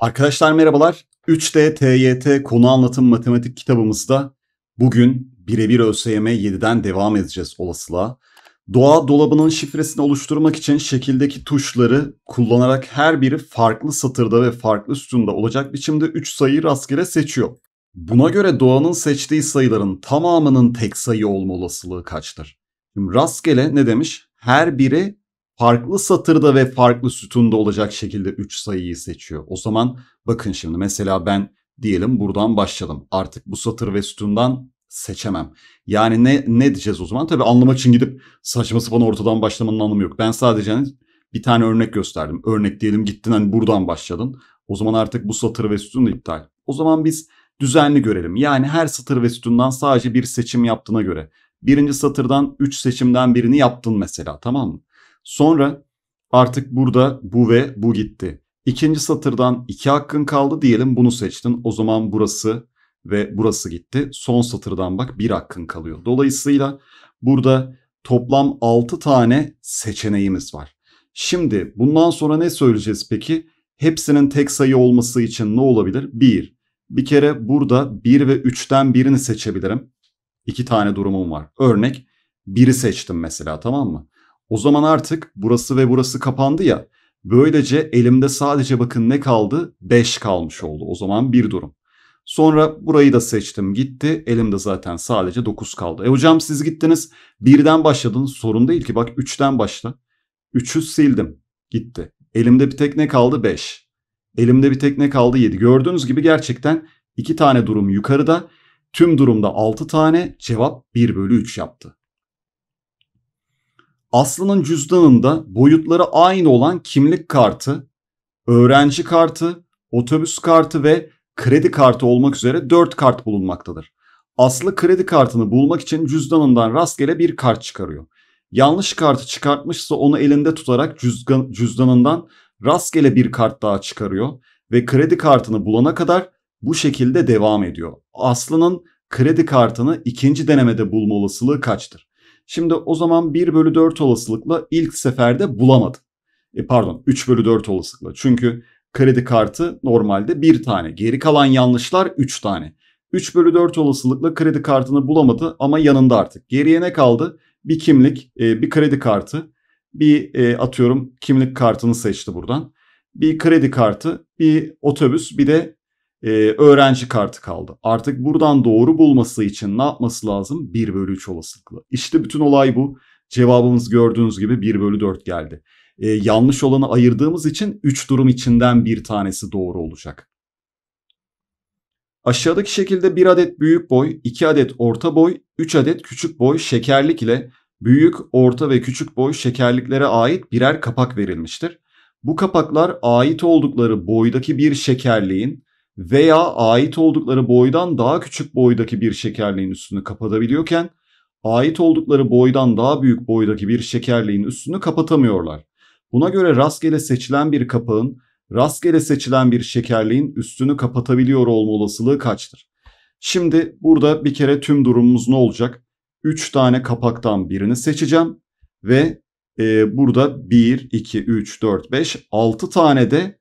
Arkadaşlar merhabalar. 3D TYT konu anlatım matematik kitabımızda bugün birebir ÖSYM 7'den devam edeceğiz olasılığa. Doğa dolabının şifresini oluşturmak için şekildeki tuşları kullanarak her biri farklı satırda ve farklı sütunda olacak biçimde 3 sayıyı rastgele seçiyor. Buna göre doğanın seçtiği sayıların tamamının tek sayı olma olasılığı kaçtır? Şimdi rastgele ne demiş? Her biri farklı satırda ve farklı sütunda olacak şekilde 3 sayıyı seçiyor. O zaman bakın şimdi mesela ben diyelim buradan başlayalım. Artık bu satır ve sütundan seçemem. Yani ne ne diyeceğiz o zaman? Tabii anlamak için gidip saçma sapan ortadan başlamanın anlamı yok. Ben sadece hani bir tane örnek gösterdim. Örnek diyelim gittin hani buradan başladın. O zaman artık bu satır ve sütun da iptal. O zaman biz düzenli görelim. Yani her satır ve sütundan sadece bir seçim yaptığına göre. Birinci satırdan 3 seçimden birini yaptın mesela tamam mı? Sonra artık burada bu ve bu gitti. İkinci satırdan iki hakkın kaldı diyelim bunu seçtin. O zaman burası ve burası gitti. Son satırdan bak bir hakkın kalıyor. Dolayısıyla burada toplam 6 tane seçeneğimiz var. Şimdi bundan sonra ne söyleyeceğiz peki? Hepsinin tek sayı olması için ne olabilir? 1. Bir kere burada 1 ve 3'ten birini seçebilirim. İki tane durumum var. Örnek 1'i seçtim mesela tamam mı? O zaman artık burası ve burası kapandı ya. Böylece elimde sadece bakın ne kaldı? 5 kalmış oldu. O zaman bir durum. Sonra burayı da seçtim gitti. Elimde zaten sadece 9 kaldı. E hocam siz gittiniz. Birden başladınız. Sorun değil ki. Bak 3'ten başla. 3'ü sildim. Gitti. Elimde bir tek ne kaldı? 5. Elimde bir tek ne kaldı? 7. Gördüğünüz gibi gerçekten 2 tane durum yukarıda. Tüm durumda 6 tane cevap 1 bölü 3 yaptı. Aslı'nın cüzdanında boyutları aynı olan kimlik kartı, öğrenci kartı, otobüs kartı ve kredi kartı olmak üzere 4 kart bulunmaktadır. Aslı kredi kartını bulmak için cüzdanından rastgele bir kart çıkarıyor. Yanlış kartı çıkartmışsa onu elinde tutarak cüzdanından rastgele bir kart daha çıkarıyor ve kredi kartını bulana kadar bu şekilde devam ediyor. Aslı'nın kredi kartını ikinci denemede bulma olasılığı kaçtır? Şimdi o zaman 1 bölü 4 olasılıkla ilk seferde bulamadı. E pardon 3 bölü 4 olasılıkla. Çünkü kredi kartı normalde 1 tane. Geri kalan yanlışlar 3 tane. 3 bölü 4 olasılıkla kredi kartını bulamadı ama yanında artık. Geriye ne kaldı? Bir kimlik, e, bir kredi kartı, bir e, atıyorum kimlik kartını seçti buradan. Bir kredi kartı, bir otobüs, bir de e, öğrenci kartı kaldı. Artık buradan doğru bulması için ne yapması lazım? 1 bölü 3 olasılıkla. İşte bütün olay bu. Cevabımız gördüğünüz gibi 1 bölü 4 geldi. E, yanlış olanı ayırdığımız için 3 durum içinden bir tanesi doğru olacak. Aşağıdaki şekilde 1 adet büyük boy, 2 adet orta boy, 3 adet küçük boy şekerlik ile büyük, orta ve küçük boy şekerliklere ait birer kapak verilmiştir. Bu kapaklar ait oldukları boydaki bir şekerliğin veya ait oldukları boydan daha küçük boydaki bir şekerliğin üstünü kapatabiliyorken ait oldukları boydan daha büyük boydaki bir şekerliğin üstünü kapatamıyorlar. Buna göre rastgele seçilen bir kapağın rastgele seçilen bir şekerliğin üstünü kapatabiliyor olma olasılığı kaçtır? Şimdi burada bir kere tüm durumumuz ne olacak? 3 tane kapaktan birini seçeceğim ve e, burada 1, 2, 3, 4, 5, 6 tane de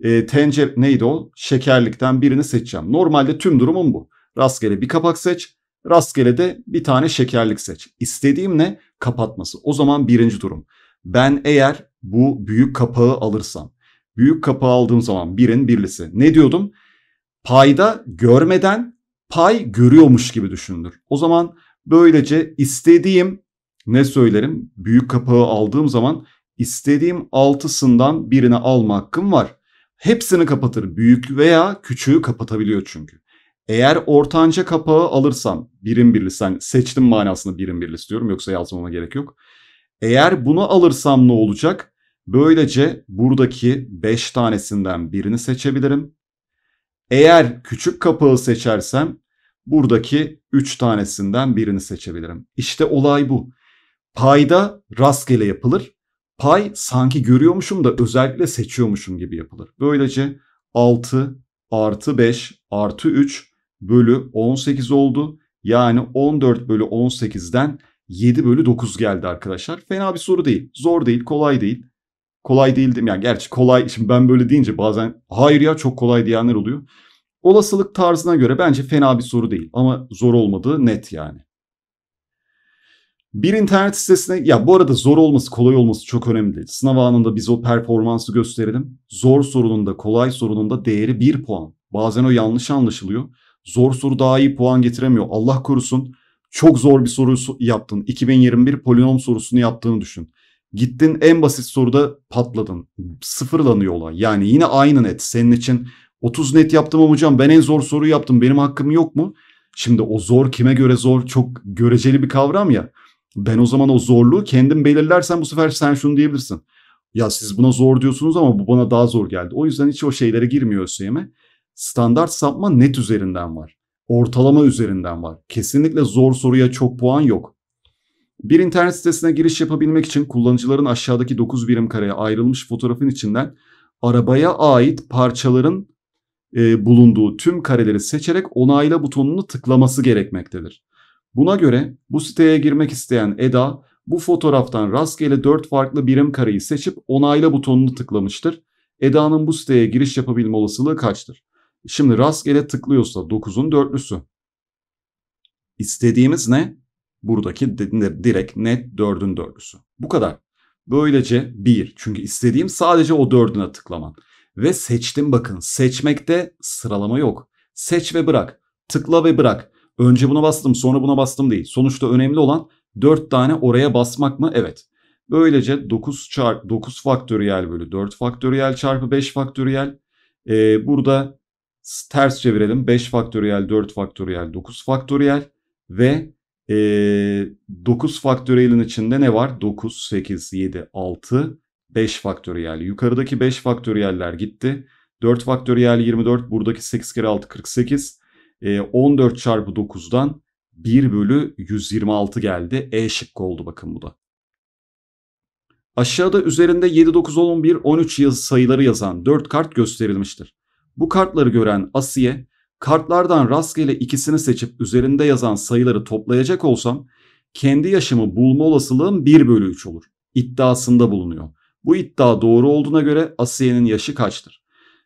e, ee, tencere neydi o? Şekerlikten birini seçeceğim. Normalde tüm durumum bu. Rastgele bir kapak seç. Rastgele de bir tane şekerlik seç. İstediğim ne? Kapatması. O zaman birinci durum. Ben eğer bu büyük kapağı alırsam. Büyük kapağı aldığım zaman birin birlisi. Ne diyordum? Payda görmeden pay görüyormuş gibi düşünülür. O zaman böylece istediğim ne söylerim? Büyük kapağı aldığım zaman istediğim altısından birini alma hakkım var. Hepsini kapatır. Büyük veya küçüğü kapatabiliyor çünkü. Eğer ortanca kapağı alırsam birim bir sen yani seçtim manasında birim bir istiyorum yoksa yazmama gerek yok. Eğer bunu alırsam ne olacak? Böylece buradaki 5 tanesinden birini seçebilirim. Eğer küçük kapağı seçersem buradaki 3 tanesinden birini seçebilirim. İşte olay bu. Payda rastgele yapılır pay sanki görüyormuşum da özellikle seçiyormuşum gibi yapılır. Böylece 6 artı 5 artı 3 bölü 18 oldu. Yani 14 bölü 18'den 7 bölü 9 geldi arkadaşlar. Fena bir soru değil. Zor değil, kolay değil. Kolay değil değil Yani gerçi kolay, şimdi ben böyle deyince bazen hayır ya çok kolay diyenler oluyor. Olasılık tarzına göre bence fena bir soru değil. Ama zor olmadığı net yani. Bir internet sitesine ya bu arada zor olması kolay olması çok önemli Sınav anında biz o performansı gösterelim. Zor sorununda kolay sorununda değeri bir puan. Bazen o yanlış anlaşılıyor. Zor soru daha iyi puan getiremiyor. Allah korusun çok zor bir soru yaptın. 2021 polinom sorusunu yaptığını düşün. Gittin en basit soruda patladın. Sıfırlanıyor olay. Yani yine aynı net. Senin için 30 net yaptım ama hocam ben en zor soruyu yaptım. Benim hakkım yok mu? Şimdi o zor kime göre zor çok göreceli bir kavram ya. Ben o zaman o zorluğu kendim belirlersen bu sefer sen şunu diyebilirsin. Ya siz buna zor diyorsunuz ama bu bana daha zor geldi. O yüzden hiç o şeylere girmiyor ÖSYM. Standart sapma net üzerinden var. Ortalama üzerinden var. Kesinlikle zor soruya çok puan yok. Bir internet sitesine giriş yapabilmek için kullanıcıların aşağıdaki 9 birim kareye ayrılmış fotoğrafın içinden arabaya ait parçaların e, bulunduğu tüm kareleri seçerek onayla butonunu tıklaması gerekmektedir. Buna göre bu siteye girmek isteyen Eda bu fotoğraftan rastgele 4 farklı birim kareyi seçip onayla butonunu tıklamıştır. Eda'nın bu siteye giriş yapabilme olasılığı kaçtır? Şimdi rastgele tıklıyorsa 9'un dörtlüsü. İstediğimiz ne? Buradaki direkt net 4'ün dörtlüsü. Bu kadar. Böylece 1. Çünkü istediğim sadece o 4'üne tıklaman. Ve seçtim bakın. Seçmekte sıralama yok. Seç ve bırak. Tıkla ve bırak önce buna bastım sonra buna bastım değil. Sonuçta önemli olan 4 tane oraya basmak mı? Evet. Böylece 9 çarp 9 faktöriyel bölü 4 faktöriyel çarpı 5 faktöriyel. Ee, burada ters çevirelim. 5 faktöriyel 4 faktöriyel 9 faktöriyel ve e, ee, 9 faktöriyelin içinde ne var? 9, 8, 7, 6, 5 faktöriyel. Yukarıdaki 5 faktöriyeller gitti. 4 faktöriyel 24, buradaki 8 kere 6 48. 14 ee, çarpı 9'dan 1 bölü 126 geldi. E şıkkı oldu bakın bu da. Aşağıda üzerinde 7, 9, 10, 11, 13 yazı sayıları yazan 4 kart gösterilmiştir. Bu kartları gören Asiye, kartlardan rastgele ikisini seçip üzerinde yazan sayıları toplayacak olsam kendi yaşımı bulma olasılığım 1 bölü 3 olur. İddiasında bulunuyor. Bu iddia doğru olduğuna göre Asiye'nin yaşı kaçtır?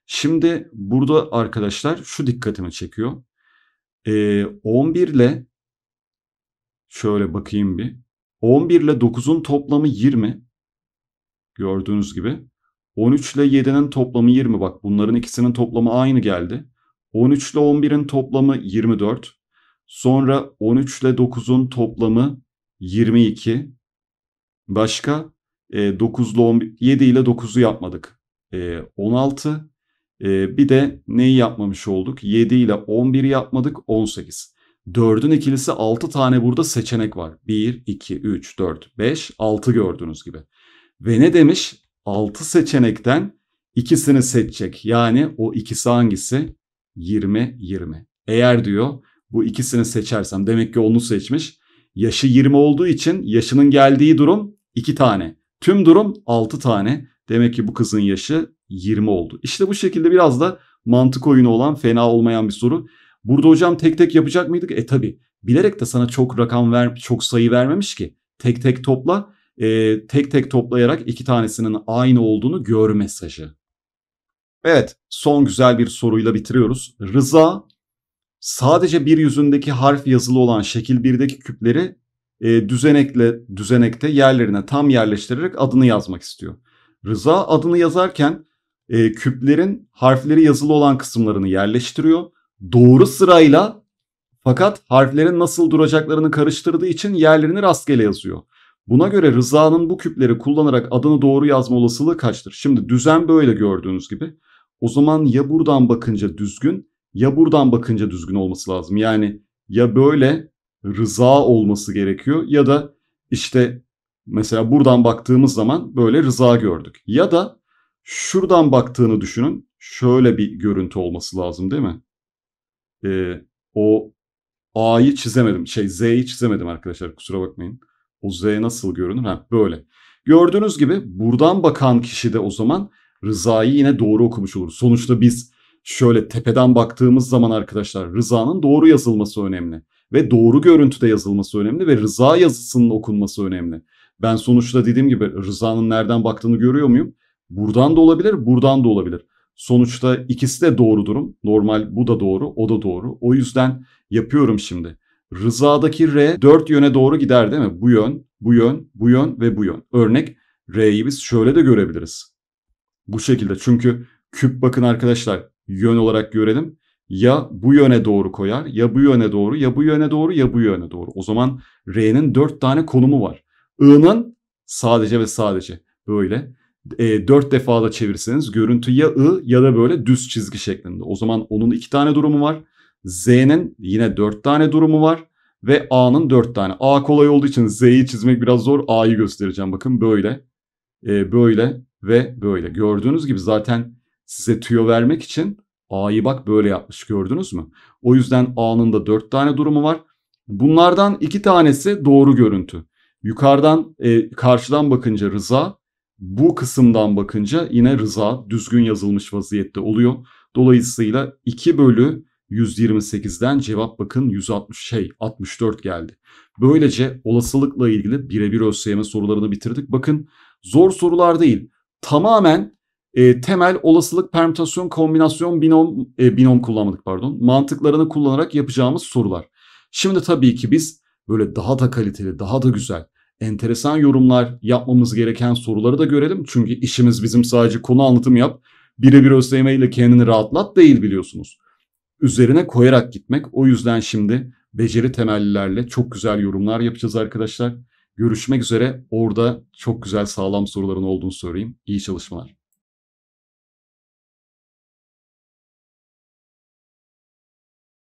Şimdi burada arkadaşlar şu dikkatimi çekiyor e, 11 ile şöyle bakayım bir. 11 ile 9'un toplamı 20. Gördüğünüz gibi. 13 ile 7'nin toplamı 20. Bak bunların ikisinin toplamı aynı geldi. 13 ile 11'in toplamı 24. Sonra 13 ile 9'un toplamı 22. Başka e, 9 ile 11, 7 ile 9'u yapmadık. E, 16. Ee, bir de neyi yapmamış olduk? 7 ile 11 yapmadık 18. 4'ün ikilisi 6 tane burada seçenek var. 1, 2, 3, 4, 5, 6 gördüğünüz gibi. Ve ne demiş? 6 seçenekten ikisini seçecek. Yani o ikisi hangisi? 20, 20. Eğer diyor bu ikisini seçersem demek ki onu seçmiş. Yaşı 20 olduğu için yaşının geldiği durum 2 tane. Tüm durum 6 tane. Demek ki bu kızın yaşı 20 oldu. İşte bu şekilde biraz da mantık oyunu olan fena olmayan bir soru. Burada hocam tek tek yapacak mıydık? E tabi. Bilerek de sana çok rakam ver, çok sayı vermemiş ki. Tek tek topla. E, tek tek toplayarak iki tanesinin aynı olduğunu gör mesajı. Evet, son güzel bir soruyla bitiriyoruz. Rıza sadece bir yüzündeki harf yazılı olan şekil birdeki küpleri e, düzenekle düzenekte yerlerine tam yerleştirerek adını yazmak istiyor. Rıza adını yazarken e, küplerin harfleri yazılı olan kısımlarını yerleştiriyor. Doğru sırayla fakat harflerin nasıl duracaklarını karıştırdığı için yerlerini rastgele yazıyor. Buna göre Rıza'nın bu küpleri kullanarak adını doğru yazma olasılığı kaçtır? Şimdi düzen böyle gördüğünüz gibi. O zaman ya buradan bakınca düzgün ya buradan bakınca düzgün olması lazım. Yani ya böyle Rıza olması gerekiyor ya da işte Mesela buradan baktığımız zaman böyle rıza gördük. Ya da şuradan baktığını düşünün. Şöyle bir görüntü olması lazım değil mi? Ee, o A'yı çizemedim. Şey Z'yi çizemedim arkadaşlar kusura bakmayın. O Z nasıl görünür? Ha böyle. Gördüğünüz gibi buradan bakan kişi de o zaman Rıza'yı yine doğru okumuş olur. Sonuçta biz şöyle tepeden baktığımız zaman arkadaşlar Rıza'nın doğru yazılması önemli. Ve doğru görüntüde yazılması önemli ve Rıza yazısının okunması önemli. Ben sonuçta dediğim gibi Rıza'nın nereden baktığını görüyor muyum? Buradan da olabilir, buradan da olabilir. Sonuçta ikisi de doğru durum. Normal bu da doğru, o da doğru. O yüzden yapıyorum şimdi. Rıza'daki R dört yöne doğru gider değil mi? Bu yön, bu yön, bu yön ve bu yön. Örnek R'yi biz şöyle de görebiliriz. Bu şekilde çünkü küp bakın arkadaşlar yön olarak görelim. Ya bu yöne doğru koyar, ya bu yöne doğru, ya bu yöne doğru, ya bu yöne doğru. O zaman R'nin dört tane konumu var. I'nın sadece ve sadece böyle e, 4 defada çevirseniz görüntü ya I ya da böyle düz çizgi şeklinde. O zaman onun iki tane durumu var. Z'nin yine dört tane durumu var. Ve A'nın dört tane. A kolay olduğu için Z'yi çizmek biraz zor. A'yı göstereceğim. Bakın böyle, e, böyle ve böyle. Gördüğünüz gibi zaten size tüyo vermek için A'yı bak böyle yapmış gördünüz mü? O yüzden A'nın da dört tane durumu var. Bunlardan iki tanesi doğru görüntü. Yukarıdan e, karşıdan bakınca rıza, bu kısımdan bakınca yine rıza düzgün yazılmış vaziyette oluyor. Dolayısıyla 2 bölü 128'den cevap bakın 160 şey 64 geldi. Böylece olasılıkla ilgili birebir ÖSYM sorularını bitirdik. Bakın zor sorular değil. Tamamen e, temel olasılık permütasyon kombinasyon binom e, binom kullanmadık pardon. Mantıklarını kullanarak yapacağımız sorular. Şimdi tabii ki biz böyle daha da kaliteli, daha da güzel, enteresan yorumlar yapmamız gereken soruları da görelim. Çünkü işimiz bizim sadece konu anlatım yap, birebir özleme ile kendini rahatlat değil biliyorsunuz. Üzerine koyarak gitmek. O yüzden şimdi beceri temellilerle çok güzel yorumlar yapacağız arkadaşlar. Görüşmek üzere. Orada çok güzel sağlam soruların olduğunu söyleyeyim. İyi çalışmalar.